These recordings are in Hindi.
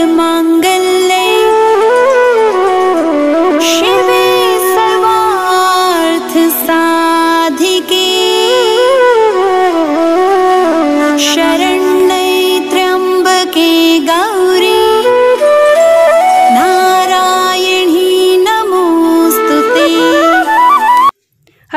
Alemã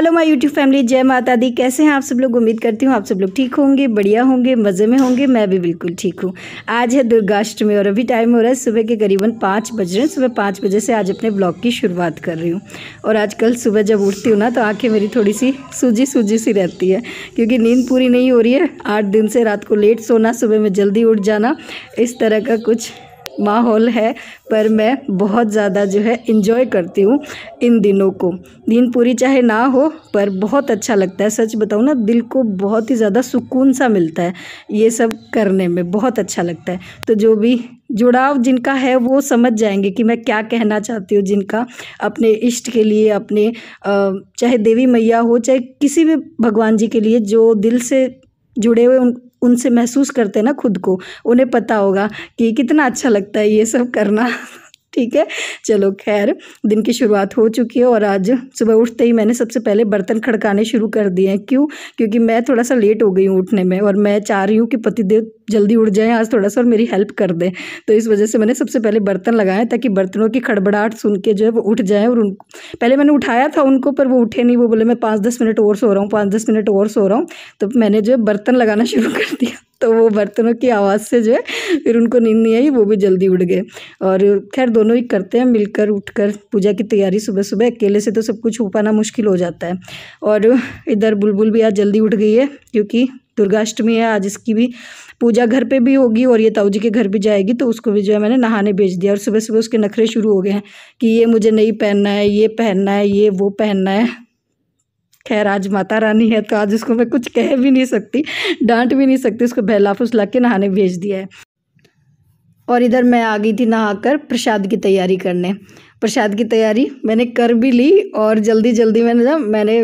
hello my YouTube family जय माता दी कैसे हैं आप सब लोग उम्मीद करती हूँ आप सब लोग ठीक होंगे बढ़िया होंगे मज़े में होंगे मैं भी बिल्कुल ठीक हूँ आज है दुर्गाष्टमी और अभी टाइम हो रहा है सुबह के करीबन पाँच बज रहे हैं सुबह पाँच बजे से आज अपने ब्लॉग की शुरुआत कर रही हूँ और आजकल सुबह जब उठती हूँ ना तो आँखें मेरी थोड़ी सी सूजी सूजी सी रहती है क्योंकि नींद पूरी नहीं हो रही है आठ दिन से रात को लेट सोना सुबह में जल्दी उठ जाना इस तरह का कुछ माहौल है पर मैं बहुत ज़्यादा जो है इन्जॉय करती हूँ इन दिनों को दिन पूरी चाहे ना हो पर बहुत अच्छा लगता है सच बताऊँ ना दिल को बहुत ही ज़्यादा सुकून सा मिलता है ये सब करने में बहुत अच्छा लगता है तो जो भी जुड़ाव जिनका है वो समझ जाएंगे कि मैं क्या कहना चाहती हूँ जिनका अपने इष्ट के लिए अपने चाहे देवी मैया हो चाहे किसी भी भगवान जी के लिए जो दिल से जुड़े हुए उन उनसे महसूस करते हैं ना खुद को उन्हें पता होगा कि कितना अच्छा लगता है ये सब करना ठीक है चलो खैर दिन की शुरुआत हो चुकी है और आज सुबह उठते ही मैंने सबसे पहले बर्तन खड़काने शुरू कर दिए हैं क्यों क्योंकि मैं थोड़ा सा लेट हो गई हूँ उठने में और मैं चाह रही हूँ कि पतिदेव जल्दी उठ जाएँ आज थोड़ा सा और मेरी हेल्प कर दें तो इस वजह से मैंने सबसे पहले बर्तन लगाए ताकि बर्तनों की खड़बड़ाहट सुन के जो है वो उठ जाएँ और उन पहले मैंने उठाया था उनको पर वो उठे नहीं वो बोले मैं पाँच दस मिनट और सो रहा हूँ पाँच दस मिनट और सो रहा हूँ तो मैंने जो है बर्तन लगाना शुरू कर दिया तो वो बर्तनों की आवाज़ से जो है फिर उनको नींद नहीं आई वो भी जल्दी उठ गए और खैर दोनों ही करते हैं मिलकर उठकर पूजा की तैयारी सुबह सुबह अकेले से तो सब कुछ हो पाना मुश्किल हो जाता है और इधर बुलबुल भी आज जल्दी उठ गई है क्योंकि दुर्गाष्टमी है आज इसकी भी पूजा घर पे भी होगी और ये ताऊजी के घर भी जाएगी तो उसको भी जो है मैंने नहाने भेज दिया और सुबह सुबह उसके नखरे शुरू हो गए हैं कि ये मुझे नहीं पहनना है ये पहनना है ये वो पहनना है खैर आज माता रानी है तो आज उसको मैं कुछ कह भी नहीं सकती डांट भी नहीं सकती उसको बहला फुसला के नहाने भेज दिया है और इधर मैं आ गई थी नहाकर प्रसाद की तैयारी करने प्रसाद की तैयारी मैंने कर भी ली और जल्दी जल्दी मैंने ना मैंने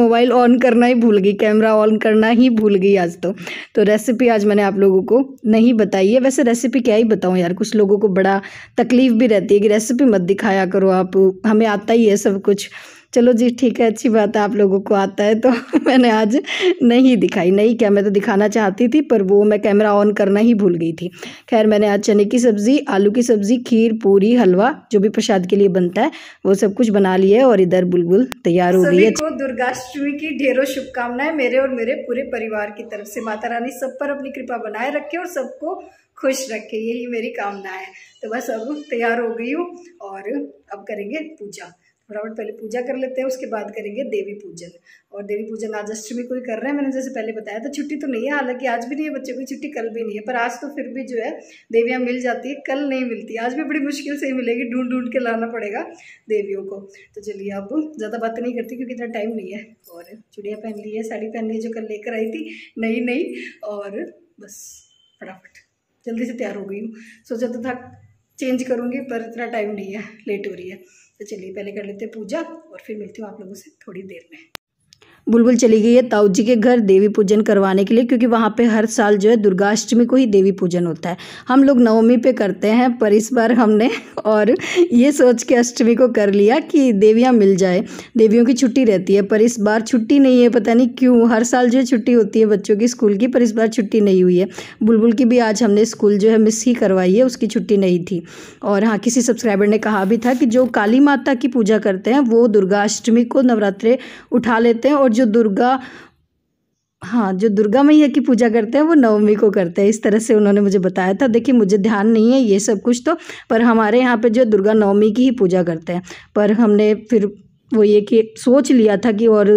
मोबाइल ऑन करना ही भूल गई कैमरा ऑन करना ही भूल गई आज तो तो रेसिपी आज मैंने आप लोगों को नहीं बताई है वैसे रेसिपी क्या ही बताऊँ यार कुछ लोगों को बड़ा तकलीफ़ भी रहती है कि रेसिपी मत दिखाया करो आप हमें आता ही है सब कुछ चलो जी ठीक है अच्छी बात है आप लोगों को आता है तो मैंने आज नहीं दिखाई नहीं क्या मैं तो दिखाना चाहती थी पर वो मैं कैमरा ऑन करना ही भूल गई थी खैर मैंने आज चने की सब्ज़ी आलू की सब्ज़ी खीर पूरी हलवा जो भी प्रसाद के लिए बनता है वो सब कुछ बना लिया और इधर बुलबुल तैयार हो गई है दुर्गाष्टमी की ढेरों शुभकामनाएं मेरे और मेरे पूरे परिवार की तरफ से माता रानी सब पर अपनी कृपा बनाए रखे और सबको खुश रखे यही मेरी कामना है तो बस अब तैयार हो गई हूँ और अब करेंगे पूजा फटाफट पहले पूजा कर लेते हैं उसके बाद करेंगे देवी पूजन और देवी पूजन आज अष्टमी को ही कर रहे हैं मैंने जैसे पहले बताया तो छुट्टी तो नहीं है हालांकि आज भी नहीं है बच्चों की छुट्टी कल भी नहीं है पर आज तो फिर भी जो है देवियाँ मिल जाती है कल नहीं मिलती आज भी बड़ी मुश्किल से ही मिलेगी ढूंढ ढूंढ के लाना पड़ेगा देवियों को तो चलिए अब ज़्यादा बात नहीं करती क्योंकि इतना टाइम नहीं है और चिड़िया पहन ली है साड़ी पहन ली है जो कल लेकर आई थी नई नई और बस फटाफट जल्दी से तैयार हो गई हूँ सोचा तो था चेंज करूँगी पर इतना टाइम नहीं है लेट हो रही है तो चलिए पहले कर लेते हैं पूजा और फिर मिलती हूँ आप लोगों से थोड़ी देर में बुलबुल चली गई है ताऊ जी के घर देवी पूजन करवाने के लिए क्योंकि वहाँ पे हर साल जो है दुर्गाष्टमी को ही देवी पूजन होता है हम लोग नवमी पे करते हैं पर इस बार हमने और ये सोच के अष्टमी को कर लिया कि देवियाँ मिल जाए देवियों की छुट्टी रहती है पर इस बार छुट्टी नहीं है पता नहीं क्यों हर साल जो है छुट्टी होती है बच्चों की स्कूल की पर इस बार छुट्टी नहीं हुई है बुलबुल की भी आज हमने स्कूल जो है मिस ही करवाई है उसकी छुट्टी नहीं थी और हाँ किसी सब्सक्राइबर ने कहा भी था कि जो काली माता की पूजा करते हैं वो दुर्गाष्टमी को नवरात्रे उठा लेते हैं और जो दुर्गा हाँ जो दुर्गा मैया की पूजा करते हैं वो नवमी को करते हैं इस तरह से उन्होंने मुझे बताया था देखिए मुझे ध्यान नहीं है ये सब कुछ तो पर हमारे यहाँ पे जो दुर्गा नवमी की ही पूजा करते हैं पर हमने फिर वो ये कि सोच लिया था कि और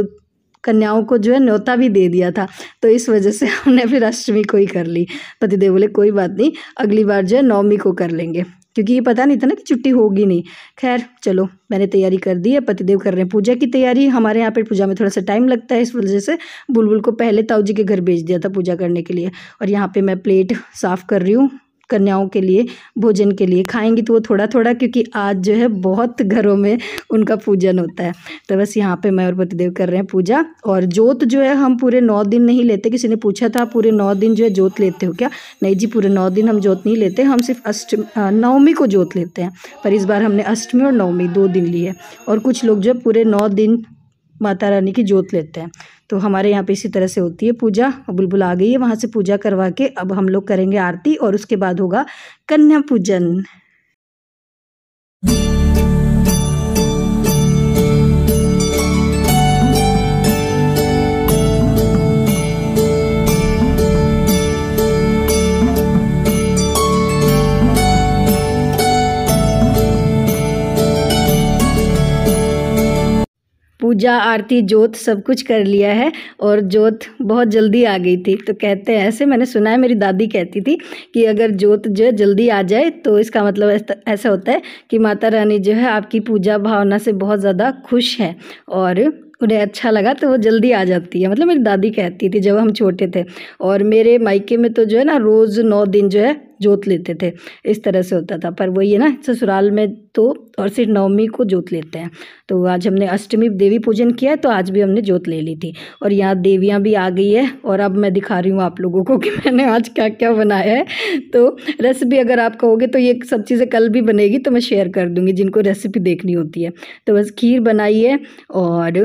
कन्याओं को जो है न्योता भी दे दिया था तो इस वजह से हमने फिर अष्टमी को ही कर ली पतिदेव बोले कोई बात नहीं अगली बार जो है नवमी को कर लेंगे क्योंकि ये पता नहीं था ना कि छुट्टी होगी नहीं खैर चलो मैंने तैयारी कर दी है पतिदेव कर रहे हैं पूजा की तैयारी हमारे यहाँ पे पूजा में थोड़ा सा टाइम लगता है इस वजह से बुलबुल को पहले ताऊ जी के घर भेज दिया था पूजा करने के लिए और यहाँ पर मैं प्लेट साफ़ कर रही हूँ कन्याओं के लिए भोजन के लिए खाएंगी तो वो थोड़ा थोड़ा क्योंकि आज जो है बहुत घरों में उनका पूजन होता है तो बस यहाँ पे मैं और पतिदेव कर रहे हैं पूजा और जोत जो है हम पूरे नौ दिन नहीं लेते किसी ने पूछा था पूरे नौ दिन जो है जोत लेते हो क्या नहीं जी पूरे नौ दिन हम जोत नहीं लेते हम सिर्फ अष्टमी नवमी को जोत लेते हैं पर इस बार हमने अष्टमी और नवमी दो दिन लिए और कुछ लोग जो है पूरे नौ दिन माता रानी की जोत लेते हैं तो हमारे यहाँ पे इसी तरह से होती है पूजा बुलबुल आ गई है वहाँ से पूजा करवा के अब हम लोग करेंगे आरती और उसके बाद होगा कन्या पूजन पूजा आरती जोत सब कुछ कर लिया है और जोत बहुत जल्दी आ गई थी तो कहते हैं ऐसे मैंने सुना है मेरी दादी कहती थी कि अगर जोत जो है जल्दी आ जाए तो इसका मतलब ऐसा होता है कि माता रानी जो है आपकी पूजा भावना से बहुत ज़्यादा खुश है और उन्हें अच्छा लगा तो वो जल्दी आ जाती है मतलब मेरी दादी कहती थी जब हम छोटे थे और मेरे मायके में तो जो है ना रोज़ नौ दिन जो है जोत लेते थे इस तरह से होता था पर वही है ना ससुराल में तो और सिर्फ नवमी को जोत लेते हैं तो आज हमने अष्टमी देवी पूजन किया है तो आज भी हमने जोत ले ली थी और यहाँ देवियाँ भी आ गई है और अब मैं दिखा रही हूँ आप लोगों को कि मैंने आज क्या क्या बनाया है तो रेसिपी अगर आप कहोगे तो ये सब चीज़ें कल भी बनेगी तो मैं शेयर कर दूँगी जिनको रेसिपी देखनी होती है तो बस खीर बनाई है और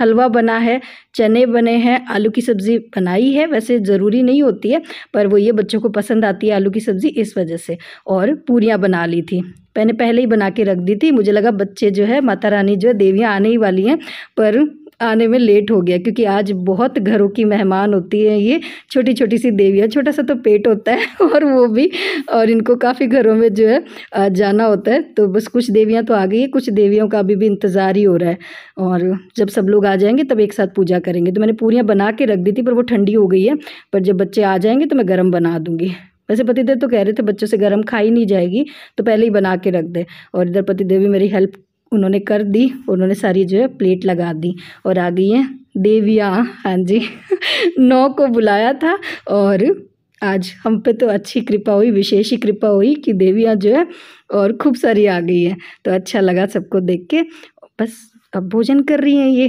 हलवा बना है चने बने हैं आलू की सब्ज़ी बनाई है वैसे ज़रूरी नहीं होती है पर वो ये बच्चों को पसंद आती है आलू की सब्ज़ी इस वजह से और पूरियाँ बना ली थी मैंने पहले ही बना के रख दी थी मुझे लगा बच्चे जो है माता रानी जो है देवियाँ आने ही वाली हैं पर आने में लेट हो गया क्योंकि आज बहुत घरों की मेहमान होती है ये छोटी छोटी सी देवियाँ छोटा सा तो पेट होता है और वो भी और इनको काफ़ी घरों में जो है जाना होता है तो बस कुछ देवियाँ तो आ गई है कुछ देवियों का अभी भी इंतज़ार ही हो रहा है और जब सब लोग आ जाएंगे तब एक साथ पूजा करेंगे तो मैंने पूरियाँ बना के रख दी थी पर वो ठंडी हो गई है पर जब बच्चे आ जाएंगे तो मैं गर्म बना दूँगी वैसे पतिदेव तो कह रहे थे बच्चों से गर्म खाई नहीं जाएगी तो पहले ही बना के रख दे और इधर पतिदेव भी मेरी हेल्प उन्होंने कर दी उन्होंने सारी जो है प्लेट लगा दी और आ गई है देवियाँ हाँ जी नौ को बुलाया था और आज हम पे तो अच्छी कृपा हुई विशेष ही कृपा हुई कि देवियाँ जो है और खूब सारी आ गई है तो अच्छा लगा सबको देख के बस अब भोजन कर रही हैं ये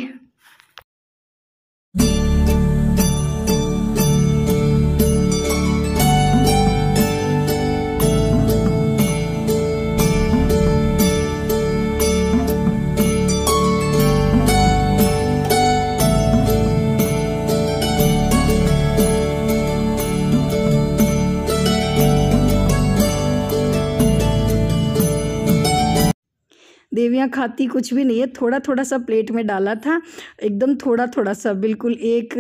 देवियाँ खाती कुछ भी नहीं है थोड़ा थोड़ा सा प्लेट में डाला था एकदम थोड़ा थोड़ा सा बिल्कुल एक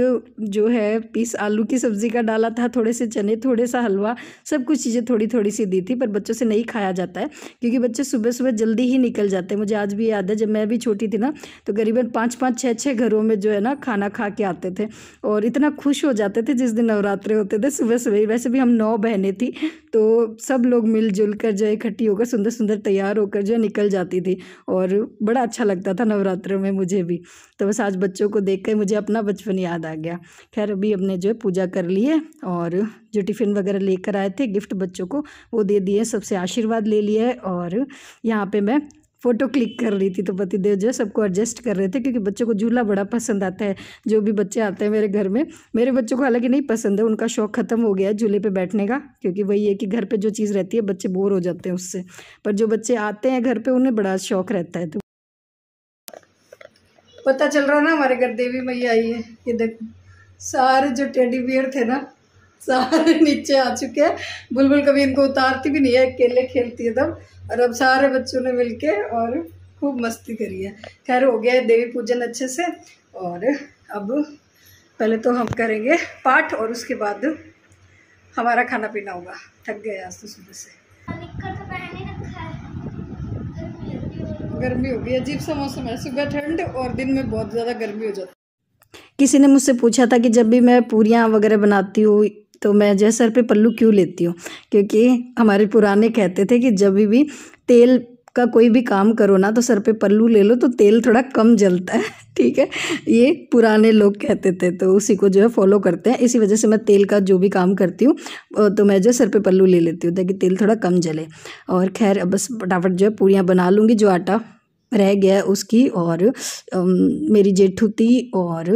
जो है पीस आलू की सब्ज़ी का डाला था थोड़े से चने थोड़े सा हलवा सब कुछ चीज़ें थोड़ी थोड़ी सी दी थी पर बच्चों से नहीं खाया जाता है क्योंकि बच्चे सुबह सुबह जल्दी ही निकल जाते हैं मुझे आज भी याद है जब मैं भी छोटी थी ना तो करीबन पाँच पाँच छः छः घरों में जो है ना खाना खा के आते थे और इतना खुश हो जाते थे जिस दिन नवरात्रे होते थे सुबह सुबह वैसे भी हम नौ बहनें थी तो सब लोग मिलजुल कर जो है इकट्ठी होकर सुंदर सुंदर तैयार होकर जो है निकल जाती थी और बड़ा अच्छा लगता था नवरात्रों में मुझे भी तो बस आज बच्चों को देख कर मुझे अपना बचपन याद आ गया खैर अभी हमने जो है पूजा कर ली है और जो टिफ़िन वगैरह लेकर आए थे गिफ्ट बच्चों को वो दे दिए सबसे आशीर्वाद ले लिया है और यहाँ पे मैं फ़ोटो क्लिक कर रही थी तो पतिदेव जो सबको एडजस्ट कर रहे थे क्योंकि बच्चों को झूला बड़ा पसंद आता है जो भी बच्चे आते हैं मेरे घर में मेरे बच्चों को हालांकि नहीं पसंद है उनका शौक ख़त्म हो गया है झूले पे बैठने का क्योंकि वही है कि घर पे जो चीज़ रहती है बच्चे बोर हो जाते हैं उससे पर जो बच्चे आते हैं घर पर उन्हें बड़ा शौक रहता है तो पता चल रहा ना हमारे घर देवी मैया आई है ये देख सारे जो टेडी बियर थे ना सारे नीचे आ चुके हैं बुलबुल कभी इनको उतारती भी नहीं है अकेले खेलती है तब और अब सारे बच्चों ने मिलके और खूब मस्ती करी है खैर हो गया है देवी पूजन अच्छे से और अब पहले तो हम करेंगे पाठ और उसके बाद हमारा खाना पीना होगा थक गए आज तो सुबह से तो गर्मी होगी अजीब सा मौसम है सुबह ठंड और दिन में बहुत ज़्यादा गर्मी हो जाती किसी ने मुझसे पूछा था कि जब भी मैं पूरियाँ वगैरह बनाती हूँ तो मैं जो है सर पे पल्लू क्यों लेती हूँ क्योंकि हमारे पुराने कहते थे कि जब भी तेल का कोई भी काम करो ना तो सर पे पल्लू ले लो तो तेल थोड़ा कम जलता है ठीक है ये पुराने लोग कहते थे तो उसी को जो है फॉलो करते हैं इसी वजह से मैं तेल का जो भी काम करती हूँ तो मैं जो सर पे पल्लू ले लेती हूँ ताकि तेल थोड़ा कम जले और खैर अब बस फटाफट जो है पूड़ियाँ बना लूँगी जो आटा रह गया उसकी और अम, मेरी जेठू थी और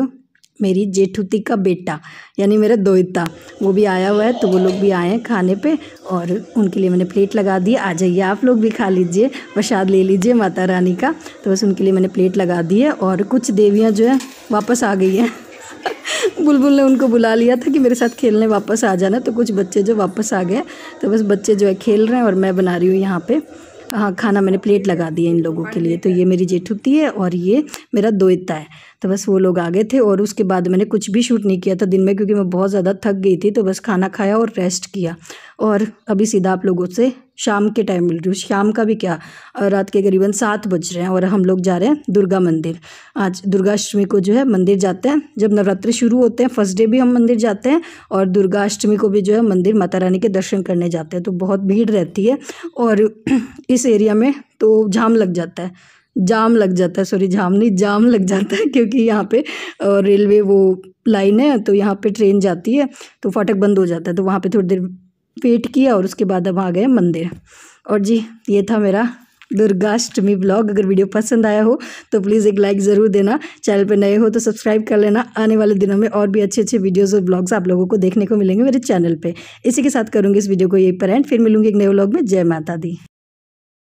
मेरी जेठूती का बेटा यानी मेरा दोहिता वो भी आया हुआ है तो वो लोग भी आए हैं खाने पे और उनके लिए मैंने प्लेट लगा दी आ जाइए आप लोग भी खा लीजिए प्रसाद ले लीजिए माता रानी का तो बस उनके लिए मैंने प्लेट लगा दी है और कुछ देवियाँ जो है वापस आ गई हैं बुलबुल ने उनको बुला लिया था कि मेरे साथ खेलने वापस आ जाना तो कुछ बच्चे जो वापस आ गए तो बस बच्चे जो है खेल रहे हैं और मैं बना रही हूँ यहाँ पे हाँ खाना मैंने प्लेट लगा दिया इन लोगों के लिए तो ये मेरी जेठुती है और ये मेरा दोयता है तो बस वो लोग आ गए थे और उसके बाद मैंने कुछ भी शूट नहीं किया था दिन में क्योंकि मैं बहुत ज़्यादा थक गई थी तो बस खाना खाया और रेस्ट किया और अभी सीधा आप लोगों से शाम के टाइम मिल रही हूँ शाम का भी क्या रात के करीबन सात बज रहे हैं और हम लोग जा रहे हैं दुर्गा मंदिर आज दुर्गाष्टमी को जो है मंदिर जाते हैं जब नवरात्रि शुरू होते हैं फर्स्ट डे भी हम मंदिर जाते हैं और दुर्गाष्टमी को भी जो है मंदिर माता रानी के दर्शन करने जाते हैं तो बहुत भीड़ रहती है और इस एरिया में तो जाम लग जाता है जाम लग जाता है सॉरी जाम नहीं जाम लग जाता है क्योंकि यहाँ पे रेलवे वो लाइन है तो यहाँ पे ट्रेन जाती है तो फाटक बंद हो जाता है तो वहाँ पे थोड़ी देर वेट किया और उसके बाद अब आ गए मंदिर और जी ये था मेरा दुर्गाष्टमी ब्लॉग अगर वीडियो पसंद आया हो तो प्लीज़ एक लाइक ज़रूर देना चैनल पर नए हो तो सब्सक्राइब कर लेना आने वाले दिनों में और भी अच्छे अच्छे वीडियोज़ और ब्लॉग्स आप लोगों को देखने को मिलेंगे मेरे चैनल पर इसी के साथ करूँगी इस वीडियो को यही पर एंड फिर मिलूंगी एक नए ब्लॉग में जय माता दी